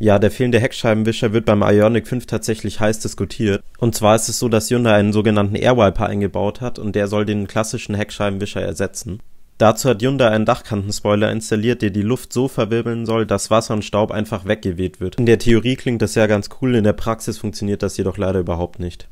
Ja, der fehlende Heckscheibenwischer wird beim Ionic 5 tatsächlich heiß diskutiert. Und zwar ist es so, dass Hyundai einen sogenannten Airwiper eingebaut hat und der soll den klassischen Heckscheibenwischer ersetzen. Dazu hat Hyundai einen Dachkantenspoiler installiert, der die Luft so verwirbeln soll, dass Wasser und Staub einfach weggeweht wird. In der Theorie klingt das ja ganz cool, in der Praxis funktioniert das jedoch leider überhaupt nicht.